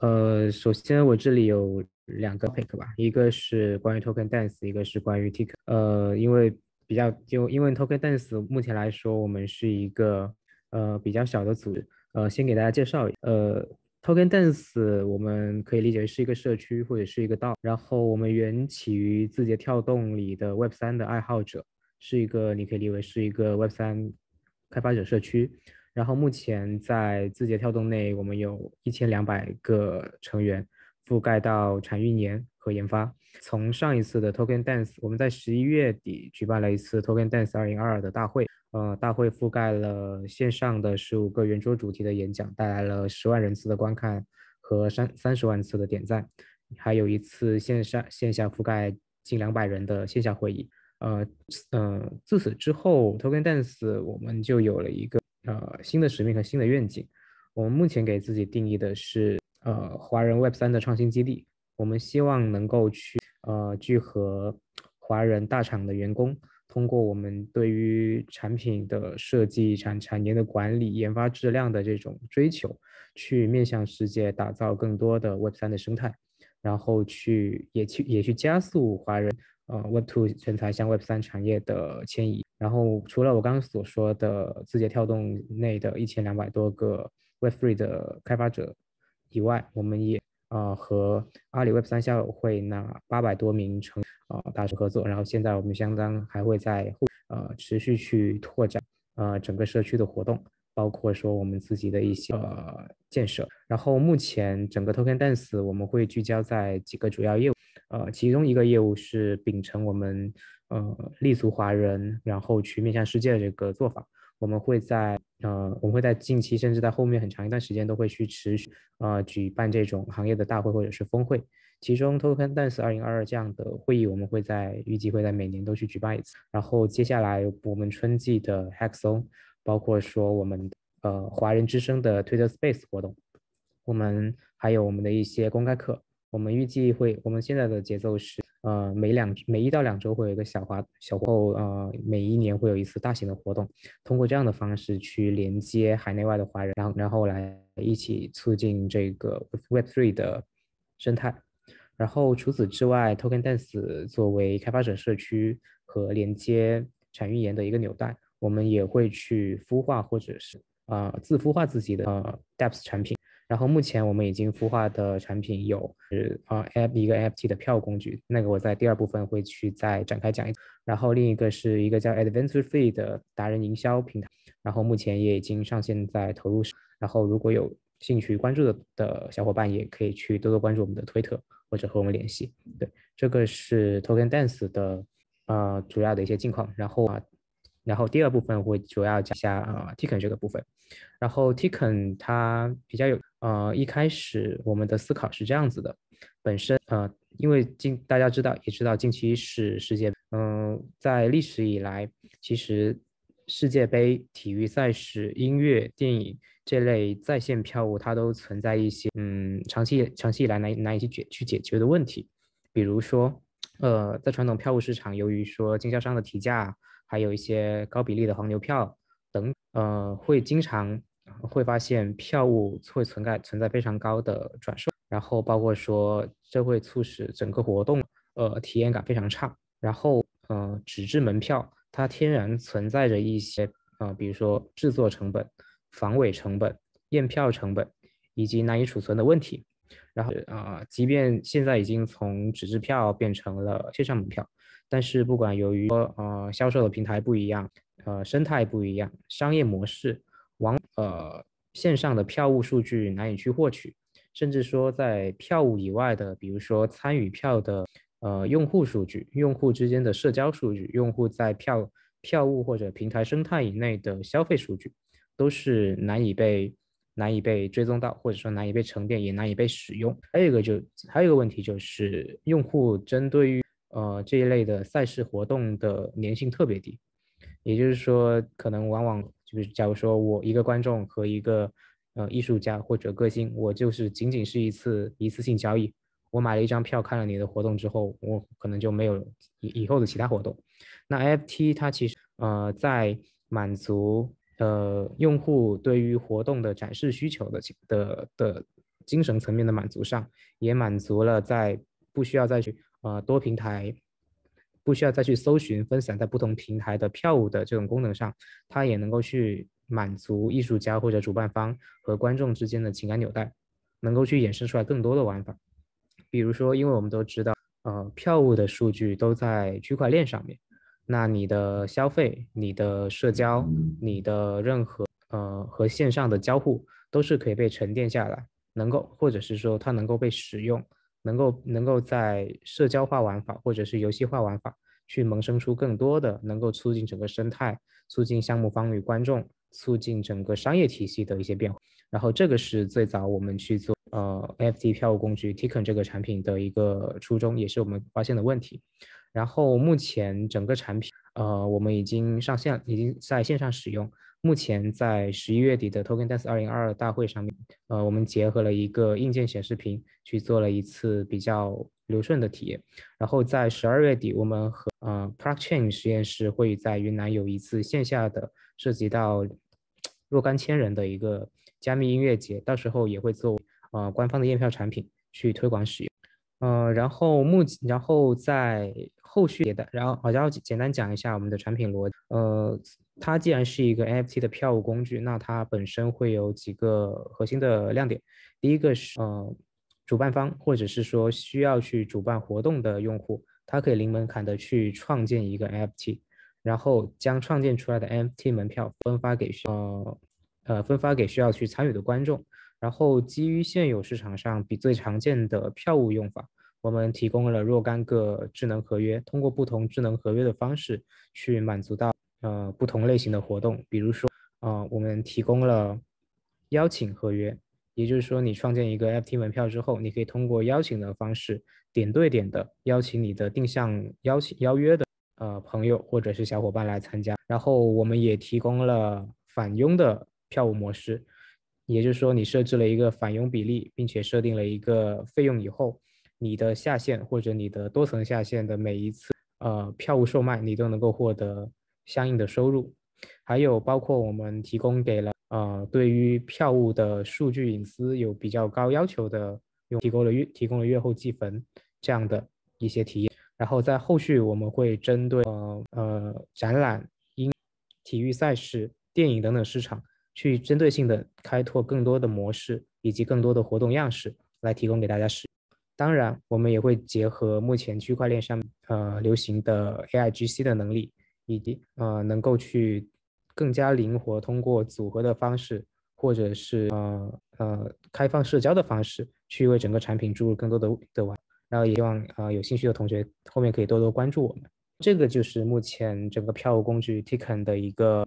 呃，首先我这里有两个 p i c k 吧，一个是关于 token dance，一个是关于 Tik。呃，因为比较就因为 token dance 目前来说我们是一个呃比较小的组，呃，先给大家介绍一下。呃，token dance 我们可以理解为是一个社区或者是一个道，然后我们缘起于字节跳动里的 Web 三的爱好者，是一个你可以理解为是一个 Web 三开发者社区。然后目前在字节跳动内，我们有一千两百个成员，覆盖到产运研和研发。从上一次的 Token Dance，我们在十一月底举办了一次 Token Dance 二零二二的大会。呃，大会覆盖了线上的十五个圆桌主题的演讲，带来了十万人次的观看和三三十万次的点赞，还有一次线上线下覆盖近两百人的线下会议。呃，呃，自此之后，Token Dance 我们就有了一个。呃，新的使命和新的愿景，我们目前给自己定义的是，呃，华人 Web 三的创新基地。我们希望能够去，呃，聚合华人大厂的员工，通过我们对于产品的设计、产产业的管理、研发质量的这种追求，去面向世界打造更多的 Web 三的生态，然后去也去也去加速华人呃 Web two 才向 Web 三产业的迁移。然后除了我刚刚所说的字节跳动内的一千两百多个 Web3 的开发者以外，我们也啊和阿里 Web 三校友会那八百多名成啊大师合作。然后现在我们相当还会在后呃持续去拓展啊整个社区的活动，包括说我们自己的一些呃建设。然后目前整个 Token Dance 我们会聚焦在几个主要业务，呃其中一个业务是秉承我们。呃，立足华人，然后去面向世界的这个做法，我们会在呃，我们会在近期，甚至在后面很长一段时间，都会去持续呃举办这种行业的大会或者是峰会。其中 t o k e n Dance 2022这样的会议，我们会在预计会在每年都去举办一次。然后接下来我们春季的 Hackathon，包括说我们呃华人之声的 Twitter Space 活动，我们还有我们的一些公开课，我们预计会，我们现在的节奏是。呃，每两每一到两周会有一个小滑小活，呃，每一年会有一次大型的活动，通过这样的方式去连接海内外的华人，然后然后来一起促进这个 Web3 的生态。然后除此之外，Token d a n c e 作为开发者社区和连接产运研的一个纽带，我们也会去孵化或者是啊自孵化自己的呃 Dapps 产品。然后目前我们已经孵化的产品有啊，一个 FT 的票工具，那个我在第二部分会去再展开讲一。然后另一个是一个叫 Adventure f r e e 的达人营销平台，然后目前也已经上线在投入。然后如果有兴趣关注的的小伙伴，也可以去多多关注我们的推特或者和我们联系。对，这个是 Token Dance 的啊主要的一些近况。然后啊，然后第二部分我会主要讲一下啊 t i k e n 这个部分。然后 t i k e n 它比较有。呃，一开始我们的思考是这样子的，本身呃，因为近大家知道也知道，近期是世界嗯，在历史以来，其实世界杯、体育赛事、音乐、电影这类在线票务，它都存在一些嗯，长期长期以来难难以去解去解决的问题，比如说，呃，在传统票务市场，由于说经销商的提价，还有一些高比例的黄牛票等，呃，会经常。会发现票务会存在存在非常高的转售，然后包括说这会促使整个活动呃体验感非常差，然后呃纸质门票它天然存在着一些呃比如说制作成本、防伪成本、验票成本，以及难以储存的问题，然后啊即便现在已经从纸质票变成了线上门票，但是不管由于呃销售的平台不一样，呃生态不一样，商业模式。往呃线上的票务数据难以去获取，甚至说在票务以外的，比如说参与票的呃用户数据、用户之间的社交数据、用户在票票务或者平台生态以内的消费数据，都是难以被难以被追踪到，或者说难以被沉淀，也难以被使用。还有一个就还有一个问题就是，用户针对于呃这一类的赛事活动的粘性特别低，也就是说，可能往往。就是假如说我一个观众和一个呃艺术家或者歌星，我就是仅仅是一次一次性交易，我买了一张票看了你的活动之后，我可能就没有以以后的其他活动。那 f t 它其实呃在满足呃用户对于活动的展示需求的的的精神层面的满足上，也满足了在不需要再去啊多平台。不需要再去搜寻分散在不同平台的票务的这种功能上，它也能够去满足艺术家或者主办方和观众之间的情感纽带，能够去衍生出来更多的玩法。比如说，因为我们都知道，呃，票务的数据都在区块链上面，那你的消费、你的社交、你的任何呃和线上的交互，都是可以被沉淀下来，能够或者是说它能够被使用。能够能够在社交化玩法或者是游戏化玩法去萌生出更多的能够促进整个生态、促进项目方与观众、促进整个商业体系的一些变化。然后这个是最早我们去做呃 NFT 票务工具 t i k e n 这个产品的一个初衷，也是我们发现的问题。然后目前整个产品呃我们已经上线，已经在线上使用。目前在十一月底的 Token d a n c e 2022大会上面。呃，我们结合了一个硬件显示屏去做了一次比较流顺的体验。然后在十二月底，我们和呃 p r o c t c h a i n 实验室会在云南有一次线下的涉及到若干千人的一个加密音乐节，到时候也会做呃官方的验票产品去推广使用。呃，然后目，前，然后在后续迭然后好家伙，简单讲一下我们的产品逻，辑。呃。它既然是一个 NFT 的票务工具，那它本身会有几个核心的亮点。第一个是，呃，主办方或者是说需要去主办活动的用户，它可以零门槛的去创建一个 NFT，然后将创建出来的 NFT 门票分发给需，呃，呃分发给需要去参与的观众。然后基于现有市场上比最常见的票务用法，我们提供了若干个智能合约，通过不同智能合约的方式去满足到。呃，不同类型的活动，比如说，呃，我们提供了邀请合约，也就是说，你创建一个 FT 门票之后，你可以通过邀请的方式，点对点的邀请你的定向邀请邀约的呃朋友或者是小伙伴来参加。然后，我们也提供了返佣的票务模式，也就是说，你设置了一个返佣比例，并且设定了一个费用以后，你的下线或者你的多层下线的每一次呃票务售卖，你都能够获得。相应的收入，还有包括我们提供给了呃，对于票务的数据隐私有比较高要求的，提供了月提供了月后积分这样的一些体验。然后在后续我们会针对呃呃展览、音体育赛事、电影等等市场，去针对性的开拓更多的模式以及更多的活动样式来提供给大家使。当然，我们也会结合目前区块链上呃流行的 AIGC 的能力。以及呃，能够去更加灵活，通过组合的方式，或者是呃呃开放社交的方式，去为整个产品注入更多的的玩。然后也希望呃有兴趣的同学后面可以多多关注我们。这个就是目前整个票务工具 t i k e n 的一个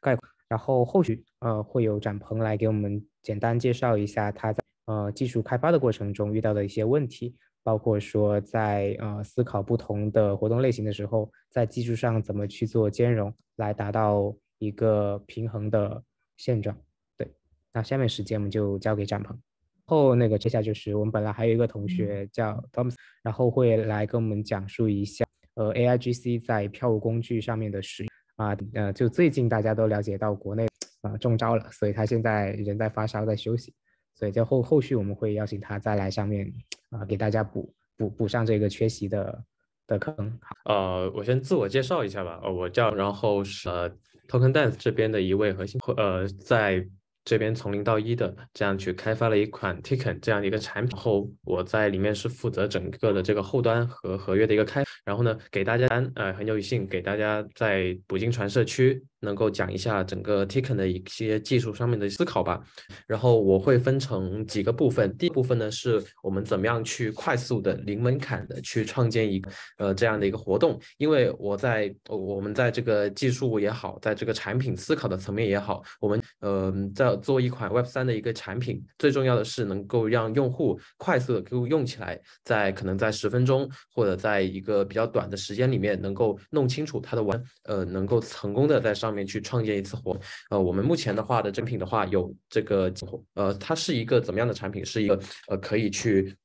概。然后后续呃会有展鹏来给我们简单介绍一下他在呃技术开发的过程中遇到的一些问题。包括说在呃思考不同的活动类型的时候，在技术上怎么去做兼容，来达到一个平衡的现状。对，那下面时间我们就交给展鹏。后那个接下来就是我们本来还有一个同学叫 Thomas，然后会来跟我们讲述一下呃 AIGC 在票务工具上面的使啊呃就最近大家都了解到国内啊中招了，所以他现在人在发烧在休息，所以就后后续我们会邀请他再来上面。啊，给大家补补补上这个缺席的的坑。呃，我先自我介绍一下吧。呃，我叫，然后是呃，Token Dance 这边的一位核心，呃，在这边从零到一的这样去开发了一款 t c k e n 这样的一个产品。然后我在里面是负责整个的这个后端和合约的一个开。然后呢，给大家，呃，很有幸给大家在补金船社区。能够讲一下整个 t i k e n 的一些技术上面的思考吧。然后我会分成几个部分。第一部分呢，是我们怎么样去快速的零门槛的去创建一个呃这样的一个活动。因为我在我们在这个技术也好，在这个产品思考的层面也好，我们呃在做一款 Web 三的一个产品，最重要的是能够让用户快速的用起来，在可能在十分钟或者在一个比较短的时间里面，能够弄清楚它的完呃能够成功的在上面。面去创建一次活，呃，我们目前的话的产品的话有这个呃，它是一个怎么样的产品？是一个呃，可以去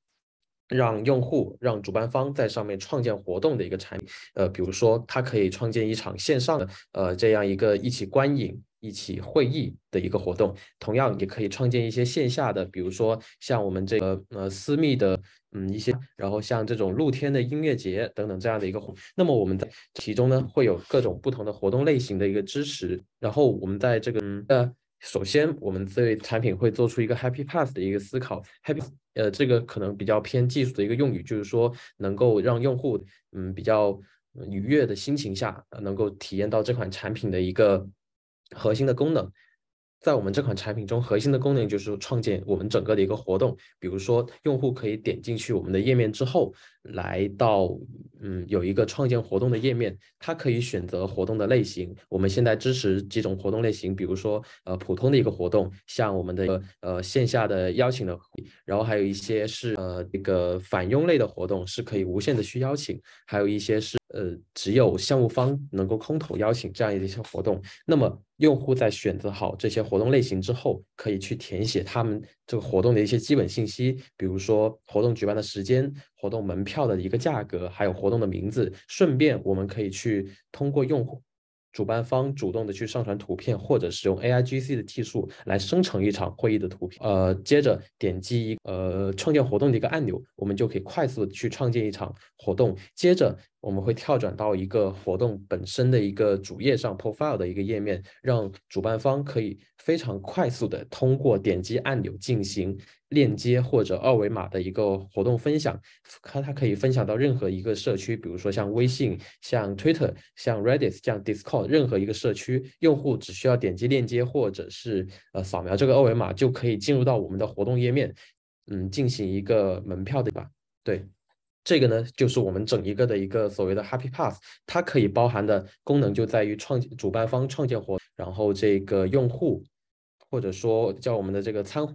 让用户、让主办方在上面创建活动的一个产品，呃，比如说它可以创建一场线上的呃这样一个一起观影。一起会议的一个活动，同样也可以创建一些线下的，比如说像我们这个呃私密的嗯一些，然后像这种露天的音乐节等等这样的一个活那么我们在其中呢会有各种不同的活动类型的一个支持。然后我们在这个呃，首先我们对产品会做出一个 Happy Pass 的一个思考。Happy 呃这个可能比较偏技术的一个用语，就是说能够让用户嗯比较愉悦的心情下能够体验到这款产品的一个。核心的功能，在我们这款产品中，核心的功能就是创建我们整个的一个活动。比如说，用户可以点进去我们的页面之后，来到嗯有一个创建活动的页面，它可以选择活动的类型。我们现在支持几种活动类型，比如说呃普通的一个活动，像我们的呃线下的邀请的，然后还有一些是呃这个返佣类的活动是可以无限的去邀请，还有一些是。呃，只有项目方能够空投邀请这样的一些活动。那么，用户在选择好这些活动类型之后，可以去填写他们这个活动的一些基本信息，比如说活动举办的时间、活动门票的一个价格，还有活动的名字。顺便，我们可以去通过用户主办方主动的去上传图片，或者使用 A I G C 的技术来生成一场会议的图片。呃，接着点击一呃创建活动的一个按钮，我们就可以快速去创建一场活动。接着。我们会跳转到一个活动本身的一个主页上，profile 的一个页面，让主办方可以非常快速的通过点击按钮进行链接或者二维码的一个活动分享。它它可以分享到任何一个社区，比如说像微信、像 Twitter、像 Reddit、像 Discord 任何一个社区，用户只需要点击链接或者是呃扫描这个二维码，就可以进入到我们的活动页面，嗯，进行一个门票的吧，对。这个呢，就是我们整一个的一个所谓的 Happy Pass，它可以包含的功能就在于创主办方创建活，然后这个用户或者说叫我们的这个参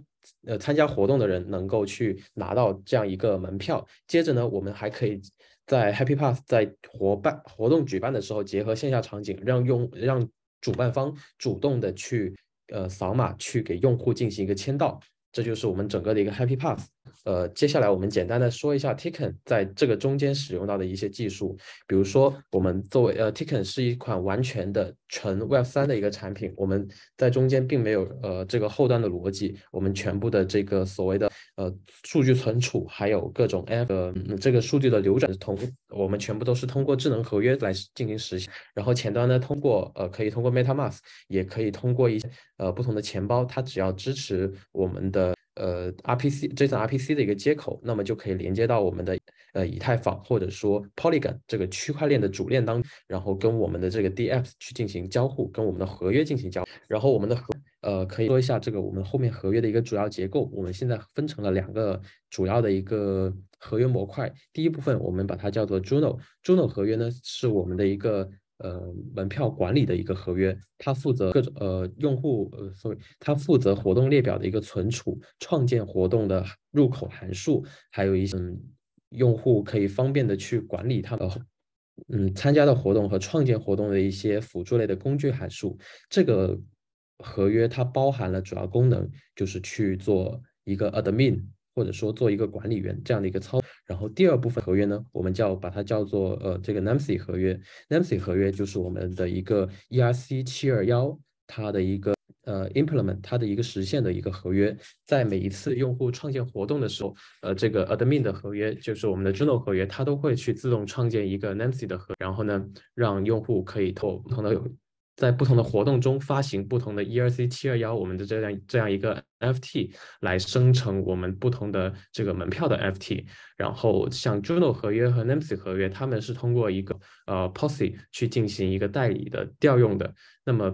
呃参加活动的人能够去拿到这样一个门票。接着呢，我们还可以在 Happy Pass 在活办活动举办的时候，结合线下场景，让用让主办方主动的去呃扫码去给用户进行一个签到。这就是我们整个的一个 Happy Pass。呃，接下来我们简单的说一下 t i k e n 在这个中间使用到的一些技术，比如说我们作为呃 t i k e n 是一款完全的纯 Web 三的一个产品，我们在中间并没有呃这个后端的逻辑，我们全部的这个所谓的呃数据存储，还有各种 n f 呃、这个数据的流转，同我们全部都是通过智能合约来进行实现。然后前端呢，通过呃可以通过 MetaMask，也可以通过一些呃不同的钱包，它只要支持我们的。呃，RPC，JSON RPC 的一个接口，那么就可以连接到我们的呃以太坊或者说 Polygon 这个区块链的主链当，然后跟我们的这个 d p s 去进行交互，跟我们的合约进行交。然后我们的合，呃，可以说一下这个我们后面合约的一个主要结构。我们现在分成了两个主要的一个合约模块。第一部分我们把它叫做 Juno，Juno 合约呢是我们的一个。呃，门票管理的一个合约，它负责各种呃用户，呃所 y 它负责活动列表的一个存储、创建活动的入口函数，还有一些用户可以方便的去管理他的。嗯参加的活动和创建活动的一些辅助类的工具函数。这个合约它包含了主要功能，就是去做一个 admin。或者说做一个管理员这样的一个操，然后第二部分合约呢，我们叫把它叫做呃这个 n a m c 合约 n a m c 合约就是我们的一个 ERC 七二幺它的一个呃 implement 它的一个实现的一个合约，在每一次用户创建活动的时候，呃这个 admin 的合约就是我们的 journal 合约，它都会去自动创建一个 Nancy 的合，然后呢让用户可以投碰到有。在不同的活动中发行不同的 E、R、C 七二幺，我们的这样这样一个 FT 来生成我们不同的这个门票的 FT，然后像 Juno 合约和 n e m s i 合约，他们是通过一个呃 p r o s e 去进行一个代理的调用的。那么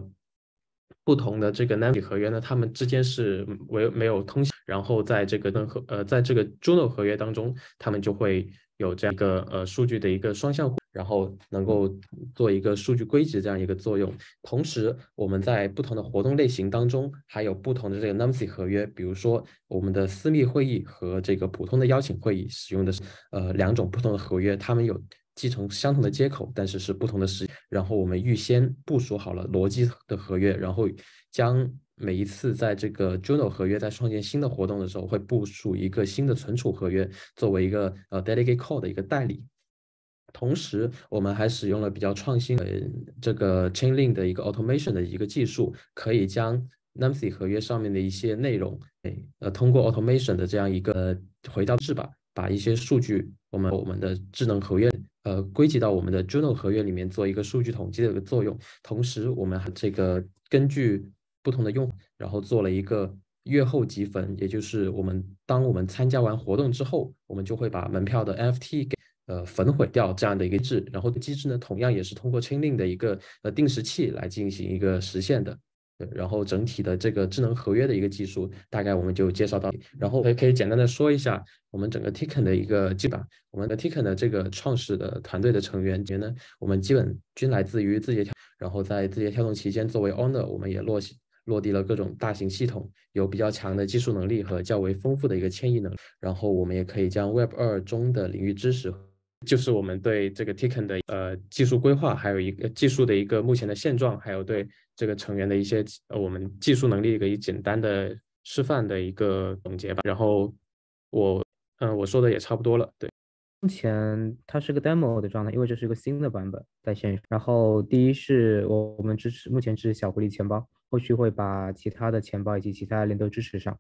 不同的这个 n e m s i 合约呢，它们之间是为没有通信，然后在这个 N 和呃在这个 Juno 合约当中，他们就会有这样一个呃数据的一个双向。然后能够做一个数据归集这样一个作用。同时，我们在不同的活动类型当中，还有不同的这个 Numsi 合约。比如说，我们的私密会议和这个普通的邀请会议使用的是呃两种不同的合约，它们有继承相同的接口，但是是不同的时。然后我们预先部署好了逻辑的合约，然后将每一次在这个 Juno 合约在创建新的活动的时候，会部署一个新的存储合约，作为一个呃 Delegate Call 的一个代理。同时，我们还使用了比较创新，呃，这个 Chainlink 的一个 Automation 的一个技术，可以将 n a s i 合约上面的一些内容，诶，呃，通过 Automation 的这样一个回到制吧，把一些数据，我们我们的智能合约，呃，归集到我们的 Journal 合约里面做一个数据统计的一个作用。同时，我们还这个根据不同的用，然后做了一个月后积分，也就是我们当我们参加完活动之后，我们就会把门票的 NFT 给。呃，焚毁掉这样的一个制，然后机制呢，同样也是通过清令的一个呃定时器来进行一个实现的。对，然后整体的这个智能合约的一个技术，大概我们就介绍到。然后也可以简单的说一下我们整个 TikTok 的一个基本。我们的 TikTok 的这个创始的团队的成员，也呢，我们基本均来自于字节跳，然后在字节跳动期间作为 Owner，我们也落落地了各种大型系统，有比较强的技术能力和较为丰富的一个迁移能力。然后我们也可以将 Web 二中的领域知识。就是我们对这个 t i k e n 的呃技术规划，还有一个技术的一个目前的现状，还有对这个成员的一些呃我们技术能力一个简单的示范的一个总结吧。然后我嗯我说的也差不多了。对，目前它是个 demo 的状态，因为这是一个新的版本在线。然后第一是我我们支持目前支持小狐狸钱包，后续会把其他的钱包以及其他的链都支持上。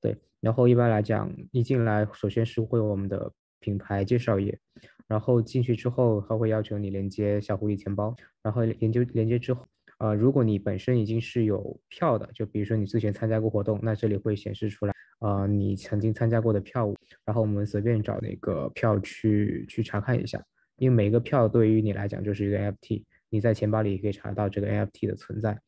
对，然后一般来讲一进来首先是会有我们的品牌介绍页。然后进去之后，他会要求你连接小狐狸钱包。然后连接连接之后，呃，如果你本身已经是有票的，就比如说你之前参加过活动，那这里会显示出来，呃，你曾经参加过的票务。然后我们随便找那个票去去查看一下，因为每一个票对于你来讲就是一个 n f t 你在钱包里也可以查到这个 n f t 的存在。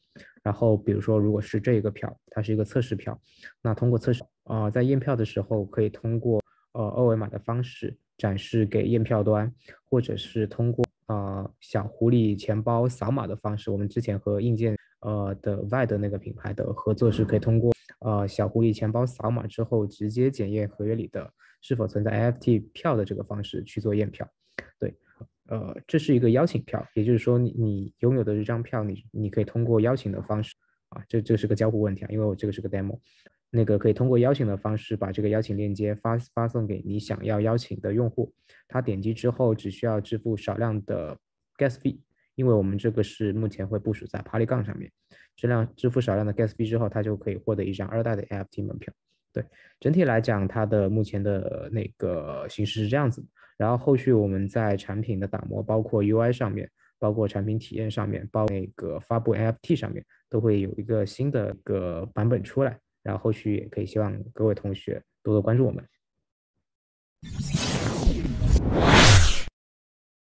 然后比如说如果是这个票，它是一个测试票，那通过测试，呃，在验票的时候可以通过呃二维码的方式。展示给验票端，或者是通过啊小狐狸钱包扫码的方式，我们之前和硬件呃的 v 的那个品牌的合作是可以通过啊小狐狸钱包扫码之后直接检验合约里的是否存在 NFT 票的这个方式去做验票。对，呃这是一个邀请票，也就是说你你拥有的这张票，你你可以通过邀请的方式啊这这是个交互问题啊，因为我这个是个 demo。那个可以通过邀请的方式把这个邀请链接发发送给你想要邀请的用户，他点击之后只需要支付少量的 gas fee，因为我们这个是目前会部署在 p a r t y 杠上面，这量支付少量的 gas fee 之后，他就可以获得一张二代的 NFT 门票。对，整体来讲，它的目前的那个形式是这样子。然后后续我们在产品的打磨，包括 UI 上面，包括产品体验上面，包那个发布 NFT 上面，都会有一个新的一个版本出来。然后后续也可以，希望各位同学多多关注我们。